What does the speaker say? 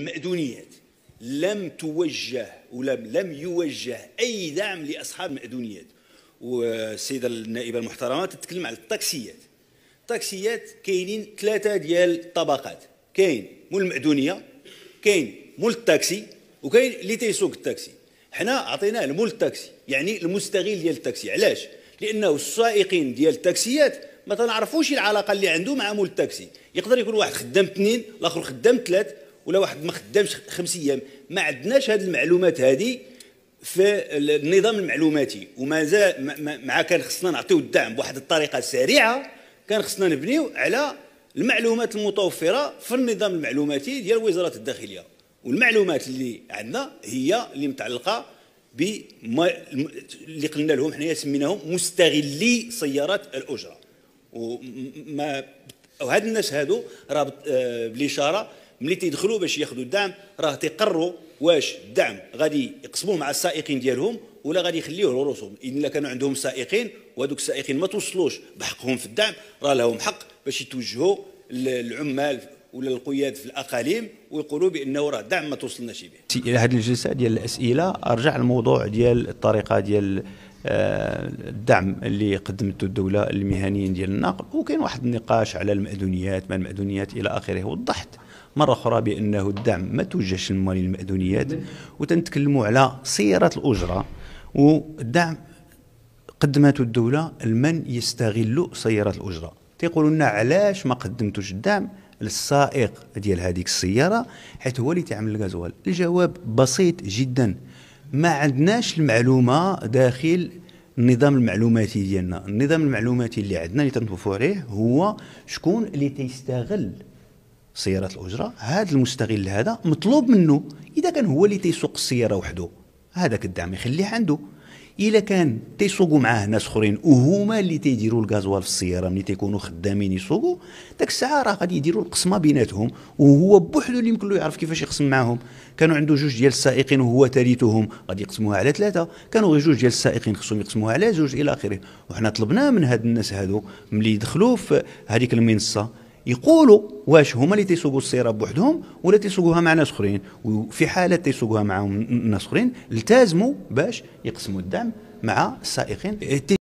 المأذونيات لم توجه ولم لم يوجه أي دعم لأصحاب المأذونيات والسيدة النائبة المحترمة تتكلم على التاكسيات التاكسيات كاينين ثلاثة ديال الطبقات كاين مول المأذونية كاين مول التاكسي وكاين اللي تيسوق التاكسي حنا عطيناه لمول التاكسي يعني المستغل ديال التاكسي علاش لانه السائقين ديال التاكسيات ما تنعرفوش العلاقه اللي عنده مع مول التاكسي يقدر يكون واحد خدام اثنين الاخر خدام ثلاث ولا واحد ما خدامش خمس ايام ما عندناش هذه المعلومات هذه في النظام المعلوماتي ومازال مع كان خصنا نعطيو الدعم بواحد الطريقه سريعه كان خصنا نبنيو على المعلومات المتوفره في النظام المعلوماتي ديال وزاره الداخليه والمعلومات اللي عندنا هي اللي متعلقه ب اللي قلنا لهم حنايا سميناهم مستغلي سيارات الاجره وما وهاد الناس هادو رابط آه، بالاشاره ملي تيدخلوا باش ياخذوا الدعم راه تيقروا واش الدعم غادي يقسموه مع السائقين ديالهم ولا غادي يخليوه لروسهم الا كانوا عندهم سائقين وهذوك السائقين ما توصلوش بحقهم في الدعم راه لهم حق باش يتوجهوا للعمال ولا القياد في الاقاليم ويقولوا بانه راه الدعم ما توصلناش به. هذه الجلسه ديال الاسئله ارجع الموضوع ديال الطريقه ديال آه، الدعم اللي قدمته الدوله للمهنيين ديال النقل وكاين واحد النقاش على المأذونيات ما المأذونيات الى اخره وضحت مره اخرى بانه الدعم ما توجهش للموالين المأذونيات وتنتكلموا على سيارات الاجره والدعم قدمته الدوله لمن يستغل سيارات الاجره تيقولوا لنا علاش ما قدمتوش الدعم للسائق ديال هذيك السياره حيت هو اللي تعمل الغازوال الجواب بسيط جدا ما عندناش المعلومه داخل النظام المعلوماتي ديالنا النظام المعلوماتي اللي عندنا اللي تنوقفوا عليه هو شكون اللي تيستغل سيارات الاجره هذا المستغل هذا مطلوب منه اذا كان هو اللي تيسوق السياره وحده هذاك الدعم يخليه عنده الا كان تيسوقوا معاه ناس اخرين وهما اللي تيديروا الغازوال في السياره ملي تيكونوا خدامين يسوقوا ذاك الساعه راه غادي يديروا القسمه بيناتهم وهو بوحدو اللي يمكن له يعرف كيفاش يقسم معاهم كانوا عنده جوج ديال السائقين وهو ثالثهم غادي يقسموها على ثلاثه كانوا غير جوج ديال السائقين خصهم يقسموها على جوج الى اخره وحنا طلبنا من هاد الناس هادو ملي يدخلوا في هذيك المنصه يقولوا واش هما اللي تيسوقوا السياره بوحدهم ولا تيسوقوها مع ناس اخرين وفي حاله تيسوقوها مع ناس اخرين التزموا باش يقسموا الدعم مع السائقين